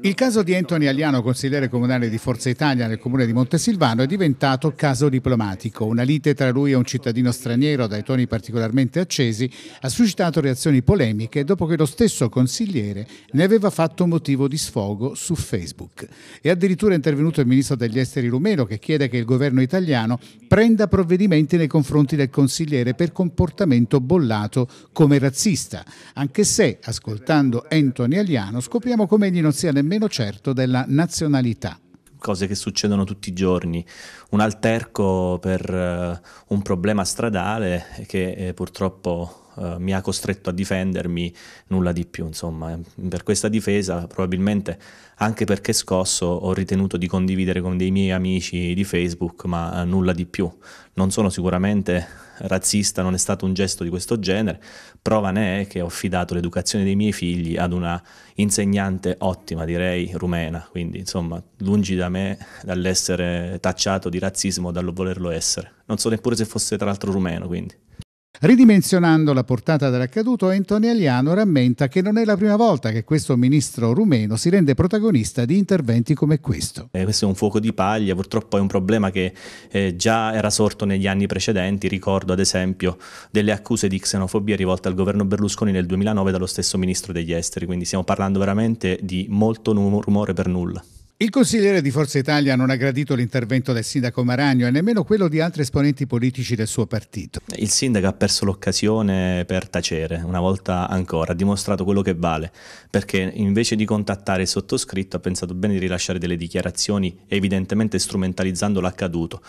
Il caso di Anthony Aliano, consigliere comunale di Forza Italia nel comune di Montesilvano, è diventato caso diplomatico. Una lite tra lui e un cittadino straniero dai toni particolarmente accesi ha suscitato reazioni polemiche dopo che lo stesso consigliere ne aveva fatto motivo di sfogo su Facebook. È addirittura intervenuto il ministro degli esteri rumeno che chiede che il governo italiano prenda provvedimenti nei confronti del consigliere per comportamento bollato come razzista, anche se, ascoltando Anthony Aliano, scopriamo come egli non sia nemmeno nemmeno certo della nazionalità cose che succedono tutti i giorni, un alterco per uh, un problema stradale che eh, purtroppo eh, mi ha costretto a difendermi, nulla di più. Insomma, eh. per questa difesa, probabilmente anche perché scosso, ho ritenuto di condividere con dei miei amici di Facebook, ma eh, nulla di più. Non sono sicuramente razzista, non è stato un gesto di questo genere, prova ne è che ho affidato l'educazione dei miei figli ad una insegnante ottima, direi rumena, quindi insomma lungi da me dall'essere tacciato di razzismo o dal volerlo essere. Non so neppure se fosse tra l'altro rumeno, quindi. Ridimensionando la portata dell'accaduto, Anthony Aliano rammenta che non è la prima volta che questo ministro rumeno si rende protagonista di interventi come questo. Eh, questo è un fuoco di paglia, purtroppo è un problema che eh, già era sorto negli anni precedenti. Ricordo ad esempio delle accuse di xenofobia rivolte al governo Berlusconi nel 2009 dallo stesso ministro degli esteri, quindi stiamo parlando veramente di molto rumore per nulla. Il consigliere di Forza Italia non ha gradito l'intervento del sindaco Maragno e nemmeno quello di altri esponenti politici del suo partito. Il sindaco ha perso l'occasione per tacere, una volta ancora, ha dimostrato quello che vale, perché invece di contattare il sottoscritto ha pensato bene di rilasciare delle dichiarazioni, evidentemente strumentalizzando l'accaduto.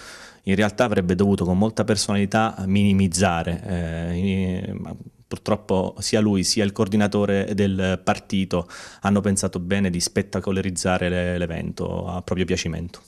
In realtà avrebbe dovuto con molta personalità minimizzare, eh, Purtroppo sia lui sia il coordinatore del partito hanno pensato bene di spettacolarizzare l'evento a proprio piacimento.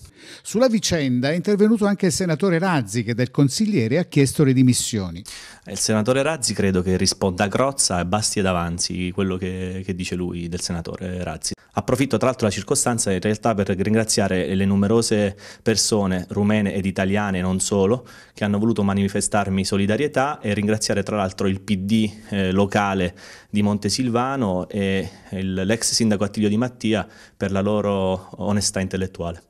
Sulla vicenda è intervenuto anche il senatore Razzi che del consigliere ha chiesto le dimissioni. Eh, il senatore Razzi credo che risponda a Grozza e basti ed avanzi quello che, che dice lui del senatore Razzi. Approfitto tra l'altro della circostanza in realtà per ringraziare le numerose persone rumene ed italiane, non solo, che hanno voluto manifestarmi solidarietà e ringraziare tra l'altro il PD eh, locale di Montesilvano e l'ex sindaco Attilio Di Mattia per la loro onestà intellettuale.